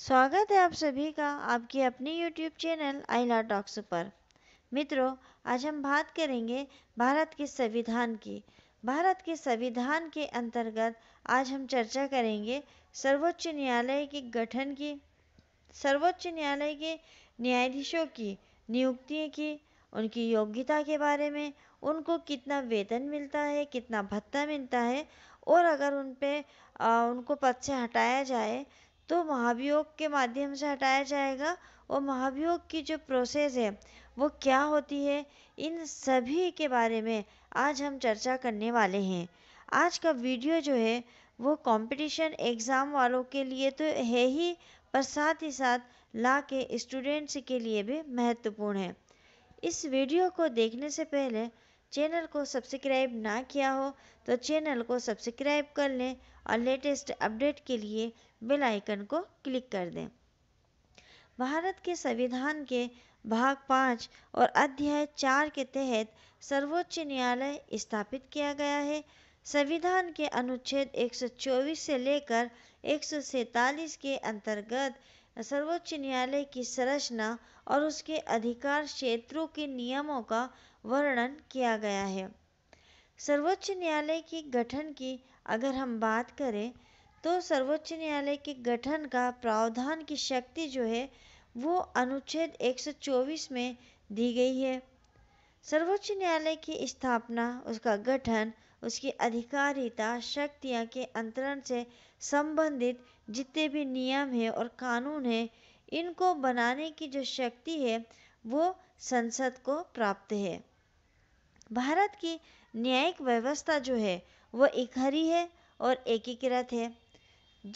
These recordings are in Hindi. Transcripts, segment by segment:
स्वागत है आप सभी का आपके अपने YouTube चैनल आईला टॉक्स पर मित्रों आज हम बात करेंगे भारत के संविधान की भारत के संविधान के अंतर्गत आज हम चर्चा करेंगे सर्वोच्च न्यायालय के गठन की सर्वोच्च न्यायालय के न्यायाधीशों की नियुक्ति की उनकी योग्यता के बारे में उनको कितना वेतन मिलता है कितना भत्ता मिलता है और अगर उन पर उनको पद से हटाया जाए तो महाभियोग के माध्यम से हटाया जाएगा और महाभियोग की जो प्रोसेस है वो क्या होती है इन सभी के बारे में आज हम चर्चा करने वाले हैं आज का वीडियो जो है वो कंपटीशन एग्ज़ाम वालों के लिए तो है ही पर साथ ही साथ ला के स्टूडेंट्स के लिए भी महत्वपूर्ण है इस वीडियो को देखने से पहले चैनल को सब्सक्राइब ना किया हो तो चैनल को सब्सक्राइब कर लें और लेटेस्ट अपडेट के लिए बेल आइकन को क्लिक कर दें भारत के संविधान के भाग पाँच और अध्याय चार के तहत सर्वोच्च न्यायालय स्थापित किया गया है संविधान के अनुच्छेद 124 से लेकर एक के अंतर्गत सर्वोच्च न्यायालय की संरचना और उसके अधिकार क्षेत्रों के नियमों का वर्णन किया गया है सर्वोच्च न्यायालय की गठन की अगर हम बात करें तो सर्वोच्च न्यायालय के गठन का प्रावधान की शक्ति जो है वो अनुच्छेद 124 में दी गई है सर्वोच्च न्यायालय की स्थापना उसका गठन उसकी अधिकारिता शक्तियाँ के अंतरण से संबंधित जितने भी नियम हैं और कानून हैं इनको बनाने की जो शक्ति है वो संसद को प्राप्त है भारत की न्यायिक व्यवस्था जो है वह एकहरी है और एकीकृत है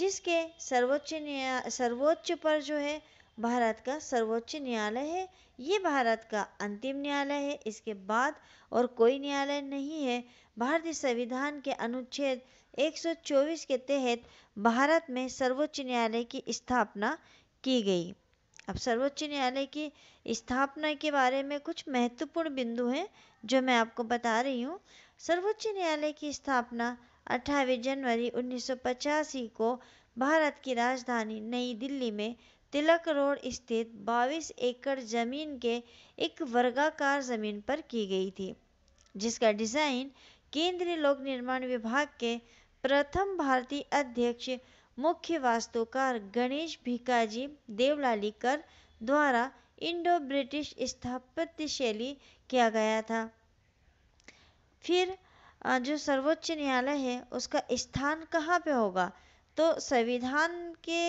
जिसके सर्वोच्च न्याय सर्वोच्च पर जो है भारत का सर्वोच्च न्यायालय है ये भारत का अंतिम न्यायालय है इसके बाद और कोई न्यायालय नहीं है भारतीय संविधान के अनुच्छेद 124 के तहत भारत में सर्वोच्च न्यायालय की स्थापना की गई अब सर्वोच्च न्यायालय की स्थापना के बारे में कुछ महत्वपूर्ण बिंदु हैं जो मैं आपको बता रही हूँ सर्वोच्च न्यायालय की स्थापना 28 जनवरी 1985 को भारत की राजधानी नई दिल्ली में तिलक रोड स्थित 22 एकड़ जमीन के एक वर्गाकार जमीन पर की गई थी जिसका डिजाइन केंद्रीय लोक निर्माण विभाग के प्रथम भारतीय अध्यक्ष मुख्य वास्तुकार गणेश भिकाजी देवलालीकर द्वारा इंडो ब्रिटिश स्थापत्य शैली किया गया था फिर जो सर्वोच्च न्यायालय है उसका स्थान कहाँ पे होगा तो संविधान के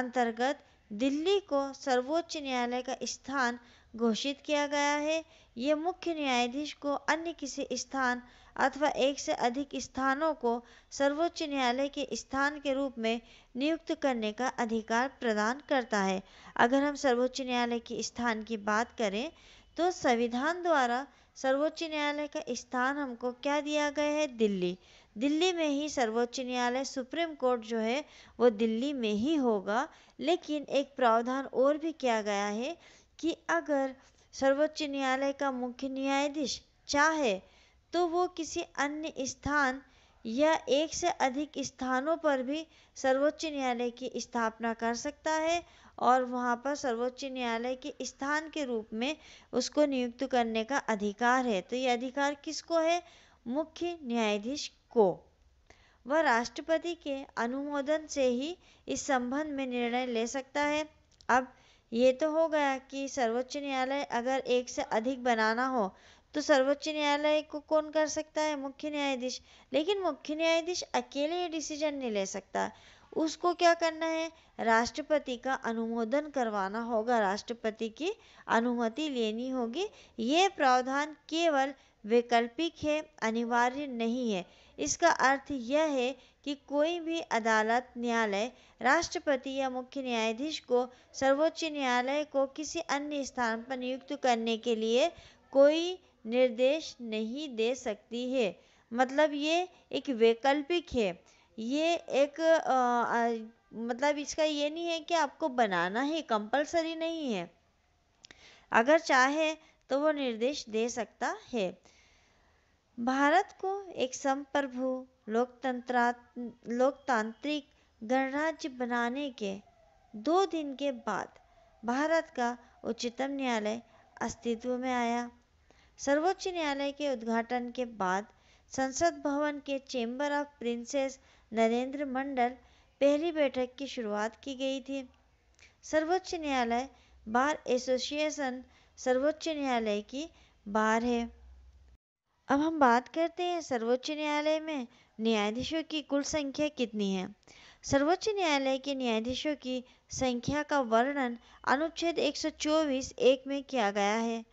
अंतर्गत दिल्ली को सर्वोच्च न्यायालय का स्थान घोषित किया गया है ये मुख्य न्यायाधीश को अन्य किसी स्थान अथवा एक से अधिक स्थानों को सर्वोच्च न्यायालय के स्थान के रूप में नियुक्त करने का अधिकार प्रदान करता है अगर हम सर्वोच्च न्यायालय के स्थान की बात करें तो संविधान द्वारा सर्वोच्च न्यायालय का स्थान हमको क्या दिया गया है दिल्ली दिल्ली में ही सर्वोच्च न्यायालय सुप्रीम कोर्ट जो है वो दिल्ली में ही होगा लेकिन एक प्रावधान और भी किया गया है कि अगर सर्वोच्च न्यायालय का मुख्य न्यायाधीश चाहे तो वो किसी अन्य स्थान या एक से अधिक स्थानों पर भी सर्वोच्च न्यायालय की स्थापना कर सकता है और वहाँ पर सर्वोच्च न्यायालय के स्थान के रूप में उसको नियुक्त करने का अधिकार है तो ये अधिकार किसको है मुख्य न्यायाधीश को वह राष्ट्रपति के अनुमोदन से ही इस संबंध में निर्णय ले सकता है अब ये तो हो गया कि सर्वोच्च न्यायालय अगर एक से अधिक बनाना हो तो सर्वोच्च न्यायालय को कौन कर सकता है मुख्य न्यायाधीश लेकिन मुख्य न्यायाधीश अकेले ये डिसीजन नहीं ले सकता उसको क्या करना है राष्ट्रपति का अनुमोदन करवाना होगा राष्ट्रपति की अनुमति लेनी होगी ये प्रावधान केवल वैकल्पिक है अनिवार्य नहीं है इसका अर्थ यह है कि कोई भी अदालत न्यायालय राष्ट्रपति या मुख्य न्यायाधीश को सर्वोच्च न्यायालय को किसी अन्य स्थान पर नियुक्त करने के लिए कोई निर्देश नहीं दे सकती है मतलब ये एक वैकल्पिक है ये एक आ, आ, मतलब इसका ये नहीं है कि आपको बनाना है कंपलसरी नहीं है अगर चाहे तो वो निर्देश दे सकता है भारत को एक संप्रभु लोकतंत्र लोकतांत्रिक गणराज्य बनाने के दो दिन के बाद भारत का उच्चतम न्यायालय अस्तित्व में आया सर्वोच्च न्यायालय के उद्घाटन के बाद संसद भवन के chamber of princes Narendra Mandal पहली बैठक की शुरुआत की गई थी सर्वोच्च न्यायालय बार एसोसिएशन सर्वोच्च न्यायालय की बार है अब हम बात करते हैं सर्वोच्च न्यायालय में न्यायाधीशों की कुल संख्या कितनी है सर्वोच्च न्यायालय के न्यायाधीशों की संख्या का वर्णन अनुच्छेद 124 एक में किया गया है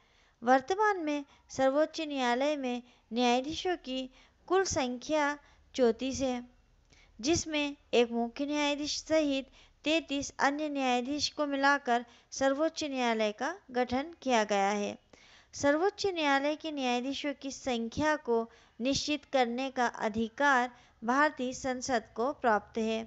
वर्तमान में सर्वोच्च न्यायालय में न्यायाधीशों की कुल संख्या चौंतीस है जिसमें एक मुख्य न्यायाधीश सहित तैतीस अन्य न्यायाधीश को मिलाकर सर्वोच्च न्यायालय का गठन किया गया है सर्वोच्च न्यायालय के न्यायाधीशों की संख्या को निश्चित करने का अधिकार भारतीय संसद को प्राप्त है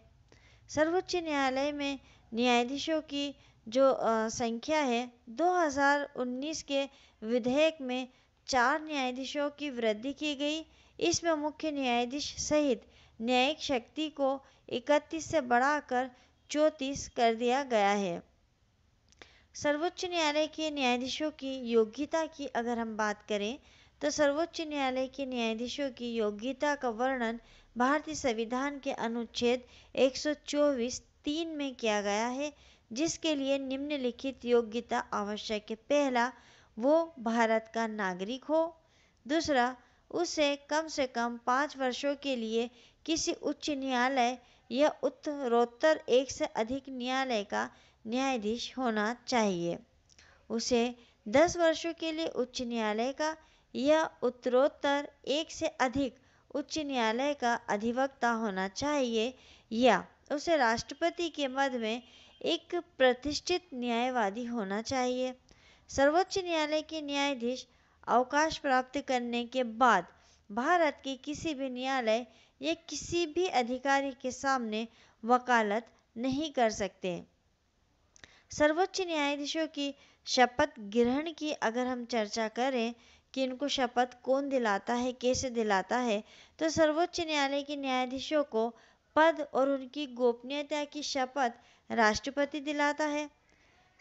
सर्वोच्च न्यायालय में न्यायाधीशों की जो संख्या है 2019 के विधेयक में चार न्यायाधीशों की वृद्धि की गई इसमें मुख्य न्यायाधीश सहित न्यायिक शक्ति को 31 से बढ़ाकर 34 कर दिया गया है सर्वोच्च न्यायालय के न्यायाधीशों की योग्यता की अगर हम बात करें तो सर्वोच्च न्यायालय के न्यायाधीशों की योग्यता का वर्णन भारतीय संविधान के अनुच्छेद 124 तीन में किया गया है जिसके लिए निम्नलिखित योग्यता आवश्यक है पहला वो भारत का नागरिक हो दूसरा उसे कम से कम पाँच वर्षों के लिए किसी उच्च न्यायालय या उत्तरोत्तर एक से अधिक न्यायालय का न्यायाधीश होना चाहिए उसे दस वर्षों के लिए उच्च न्यायालय का या उत्तरोत्तर एक से अधिक उच्च न्यायालय का अधिवक्ता होना चाहिए या उसे राष्ट्रपति के मध्य में एक प्रतिष्ठित न्यायवादी होना चाहिए सर्वोच्च न्यायालय के न्यायाधीश अवकाश प्राप्त करने के बाद भारत के किसी भी न्यायालय या किसी भी अधिकारी के सामने वकालत नहीं कर सकते सर्वोच्च न्यायाधीशों की शपथ ग्रहण की अगर हम चर्चा करें कि इनको शपथ कौन दिलाता है कैसे दिलाता है तो सर्वोच्च न्यायालय के न्यायाधीशों को पद और उनकी गोपनीयता की शपथ राष्ट्रपति दिलाता है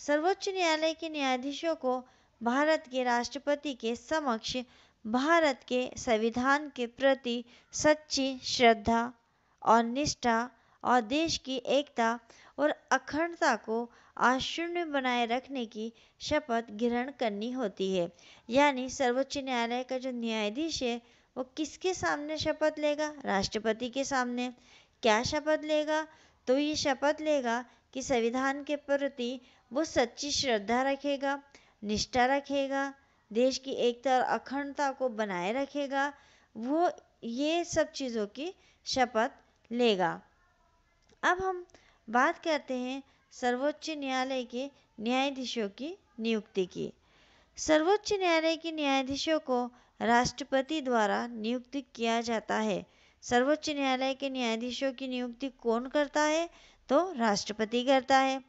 सर्वोच्च न्यायालय के न्यायाधीशों को भारत के राष्ट्रपति के समक्ष भारत के संविधान के प्रति सच्ची श्रद्धा और निष्ठा और देश की एकता और अखंडता को आशून्य बनाए रखने की शपथ ग्रहण करनी होती है यानी सर्वोच्च न्यायालय का जो न्यायाधीश है वो किसके सामने शपथ लेगा राष्ट्रपति के सामने क्या शपथ लेगा तो ये शपथ लेगा कि संविधान के प्रति वो सच्ची श्रद्धा रखेगा निष्ठा रखेगा देश की एकता और अखंडता को बनाए रखेगा वो ये सब चीज़ों की शपथ लेगा अब हम बात करते हैं सर्वोच्च न्यायालय के न्यायाधीशों की नियुक्ति की सर्वोच्च न्यायालय के न्यायाधीशों को राष्ट्रपति द्वारा नियुक्त किया जाता है सर्वोच्च न्यायालय के न्यायाधीशों की नियुक्ति कौन करता है तो राष्ट्रपति करता है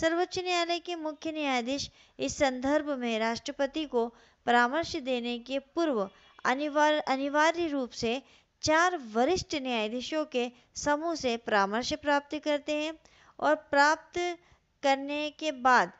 सर्वोच्च न्यायालय के मुख्य न्यायाधीश इस संदर्भ में राष्ट्रपति को परामर्श देने के पूर्व अनिवार्य अनिवार्य रूप से चार वरिष्ठ न्यायाधीशों के समूह से परामर्श प्राप्त करते हैं और प्राप्त करने के बाद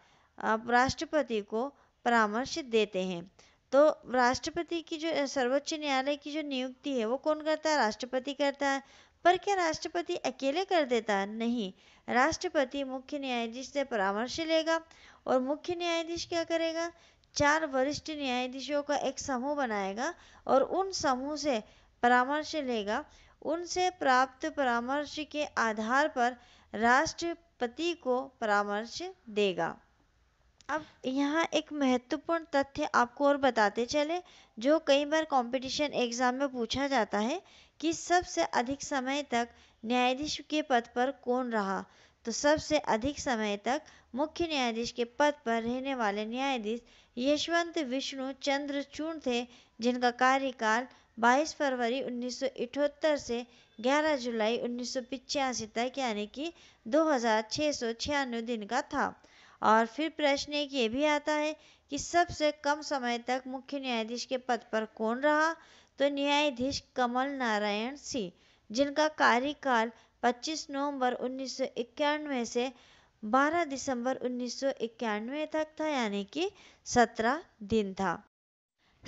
राष्ट्रपति को परामर्श देते हैं तो राष्ट्रपति की जो सर्वोच्च न्यायालय की जो नियुक्ति है वो कौन करता है राष्ट्रपति करता है पर क्या राष्ट्रपति अकेले कर देता है नहीं राष्ट्रपति मुख्य न्यायाधीश से परामर्श लेगा और मुख्य न्यायाधीश क्या करेगा चार वरिष्ठ न्यायाधीशों का एक समूह बनाएगा और उन समूह से परामर्श लेगा उनसे प्राप्त परामर्श के आधार पर राष्ट्रपति को परामर्श देगा अब यहाँ एक महत्वपूर्ण तथ्य आपको और बताते चले जो कई बार कंपटीशन एग्जाम में पूछा जाता है कि सबसे अधिक समय तक न्यायाधीश के पद पर कौन रहा तो सबसे अधिक समय तक मुख्य न्यायाधीश के पद पर रहने वाले न्यायाधीश यशवंत विष्णु चंद्र चूर्ण थे जिनका कार्यकाल 22 फरवरी 1978 से 11 जुलाई उन्नीस तक यानी कि दो दिन का था और फिर प्रश्न एक ये भी आता है कि सबसे कम समय तक मुख्य न्यायाधीश के पद पर कौन रहा तो न्यायाधीश कमल नारायण सिंह जिनका कार्यकाल 25 नवंबर उन्नीस से 12 दिसंबर उन्नीस तक था यानी कि 17 दिन था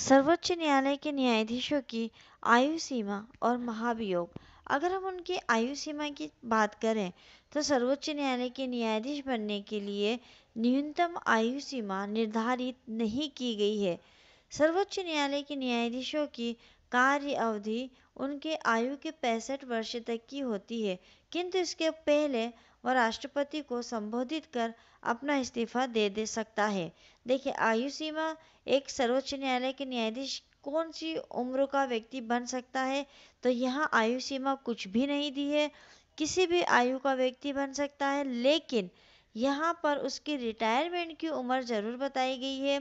सर्वोच्च न्यायालय के न्यायाधीशों की आयु सीमा और महाभियोग अगर हम उनकी आयु सीमा की बात करें तो सर्वोच्च न्यायालय के न्यायाधीश बनने के लिए न्यूनतम आयु सीमा निर्धारित नहीं की गई है सर्वोच्च न्यायालय के न्यायाधीशों की कार्य अवधि उनके आयु के पैंसठ वर्ष तक की होती है किंतु इसके पहले वह राष्ट्रपति को संबोधित कर अपना इस्तीफा दे दे सकता है देखिए आयु सीमा एक सर्वोच्च न्यायालय के न्यायाधीश कौन सी उम्र का व्यक्ति बन सकता है तो यहाँ आयु सीमा कुछ भी नहीं दी है किसी भी आयु का व्यक्ति बन सकता है लेकिन यहाँ पर उसकी रिटायरमेंट की उम्र ज़रूर बताई गई है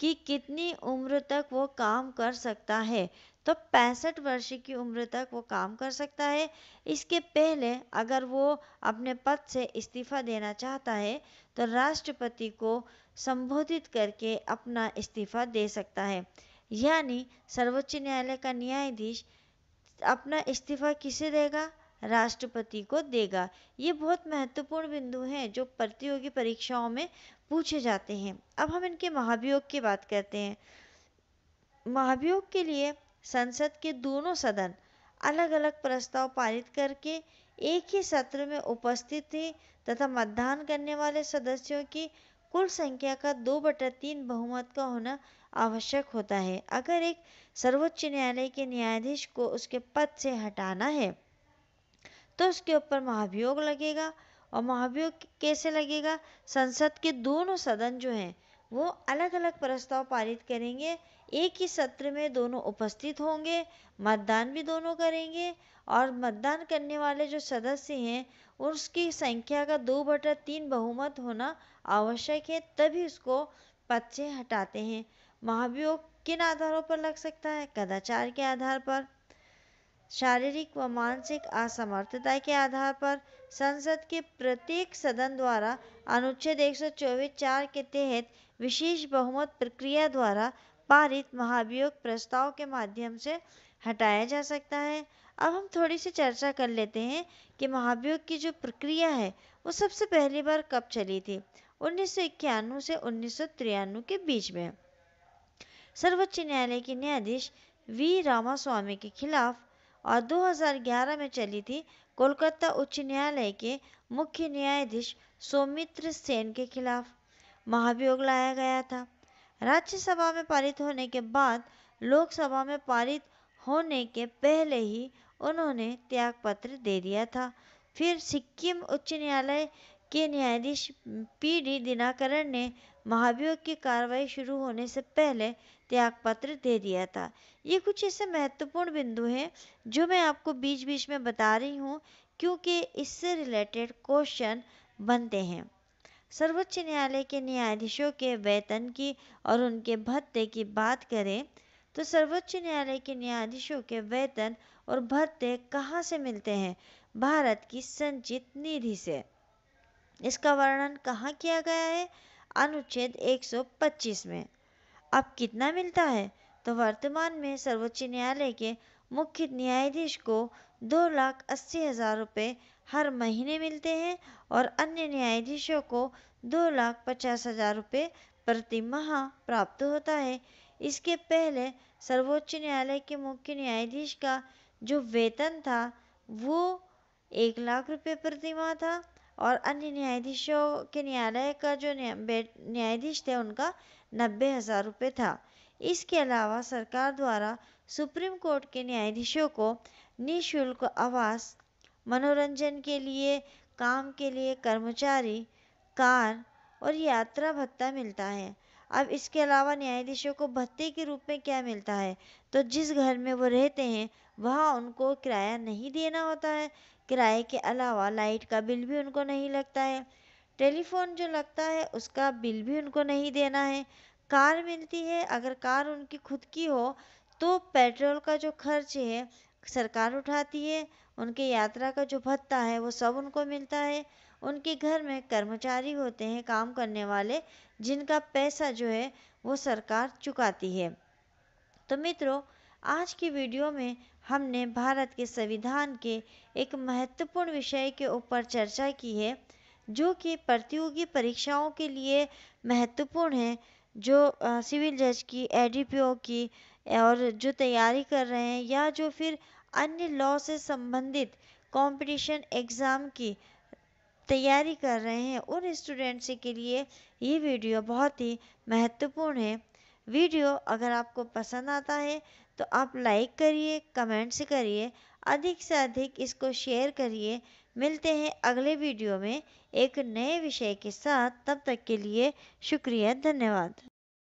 कि कितनी उम्र तक वो काम कर सकता है तो पैंसठ वर्ष की उम्र तक वो काम कर सकता है इसके पहले अगर वो अपने पद से इस्तीफा देना चाहता है तो राष्ट्रपति को संबोधित करके अपना इस्तीफा दे सकता है यानी सर्वोच्च न्यायालय का न्यायाधीश अपना इस्तीफा किसे देगा राष्ट्रपति को देगा ये बहुत महत्वपूर्ण बिंदु हैं जो प्रतियोगी परीक्षाओं में पूछे जाते हैं अब हम इनके महाभियोग की बात करते हैं महाभियोग के लिए संसद के दोनों सदन अलग अलग प्रस्ताव पारित करके एक ही सत्र में उपस्थित थे तथा मतदान करने वाले सदस्यों की कुल संख्या का दो बटा तीन बहुमत का होना आवश्यक होता है अगर एक सर्वोच्च न्यायालय के न्यायाधीश को उसके पद से हटाना है तो उसके ऊपर महाभियोग लगेगा और महाभियोग कैसे लगेगा संसद के दोनों सदन जो हैं वो अलग अलग प्रस्ताव पारित करेंगे एक ही सत्र में दोनों उपस्थित होंगे मतदान भी दोनों करेंगे और मतदान करने वाले जो सदस्य हैं उसकी संख्या का दो बटा तीन बहुमत होना आवश्यक है तभी उसको पद से हटाते हैं महाभियोग किन आधारों पर लग सकता है कदाचार के आधार पर शारीरिक व मानसिक असमर्थता के आधार पर संसद के प्रत्येक सदन द्वारा अनुच्छेद एक सौ चार के तहत विशेष बहुमत प्रक्रिया द्वारा पारित महाभियोग प्रस्ताव के माध्यम से हटाया जा सकता है अब हम थोड़ी सी चर्चा कर लेते हैं कि महाभियोग की जो प्रक्रिया है वो सबसे पहली बार कब चली थी उन्नीस से उन्नीस के बीच में सर्वोच्च न्यायालय के न्यायाधीश वी रामास्वामी के खिलाफ और 2011 में चली थी कोलकाता उच्च न्यायालय के मुख्य न्यायाधीश सौमित्र सेन के खिलाफ महाभियोग लाया गया था राज्यसभा में पारित होने के बाद लोकसभा में पारित होने के पहले ही उन्होंने त्यागपत्र दे दिया था फिर सिक्किम उच्च न्यायालय के न्यायाधीश पी डी दिनाकरण ने महाभियोग की कार्रवाई शुरू होने से पहले त्यागपत्र दे दिया था ये कुछ ऐसे महत्वपूर्ण बिंदु हैं जो मैं आपको बीच बीच में बता रही हूँ क्योंकि इससे रिलेटेड क्वेश्चन बनते हैं सर्वोच्च न्यायालय के न्यायाधीशों के वेतन की और उनके भत्ते की बात करें तो सर्वोच्च न्यायालय के न्यायाधीशों के वेतन और भत्ते कहाँ से मिलते हैं भारत की संचित निधि से इसका वर्णन कहाँ किया गया है अनुच्छेद 125 में अब कितना मिलता है तो वर्तमान में सर्वोच्च न्यायालय के मुख्य न्यायाधीश को दो लाख अस्सी हजार रुपये हर महीने मिलते हैं और अन्य न्यायाधीशों को दो लाख पचास हजार रुपये प्रति माह प्राप्त होता है इसके पहले सर्वोच्च न्यायालय के मुख्य न्यायाधीश का जो वेतन था वो एक लाख रुपये प्रति माह था और अन्य न्यायाधीशों के न्यायालय का जो न्यायाधीश थे उनका नब्बे हज़ार रुपये था इसके अलावा सरकार द्वारा सुप्रीम कोर्ट के न्यायाधीशों को निशुल्क आवास मनोरंजन के लिए काम के लिए कर्मचारी कार और यात्रा भत्ता मिलता है अब इसके अलावा न्यायाधीशों को भत्ते के रूप में क्या मिलता है तो जिस घर में वो रहते हैं वहाँ उनको किराया नहीं देना होता है किराए के अलावा लाइट का बिल भी उनको नहीं लगता है टेलीफोन जो लगता है उसका बिल भी उनको नहीं देना है कार मिलती है अगर कार उनकी खुद की हो तो पेट्रोल का जो खर्च है सरकार उठाती है उनके यात्रा का जो भत्ता है वो सब उनको मिलता है उनके घर में कर्मचारी होते हैं काम करने वाले जिनका पैसा जो है वो सरकार चुकाती है तो मित्रों आज की वीडियो में हमने भारत के संविधान के एक महत्वपूर्ण विषय के ऊपर चर्चा की है जो कि प्रतियोगी परीक्षाओं के लिए महत्वपूर्ण है जो सिविल जज की ए की और जो तैयारी कर रहे हैं या जो फिर अन्य लॉ से संबंधित कंपटीशन एग्ज़ाम की तैयारी कर रहे हैं उन स्टूडेंट्स के लिए ये वीडियो बहुत ही महत्वपूर्ण है वीडियो अगर आपको पसंद आता है तो आप लाइक करिए कमेंट्स करिए अधिक से अधिक इसको शेयर करिए मिलते हैं अगले वीडियो में एक नए विषय के साथ तब तक के लिए शुक्रिया धन्यवाद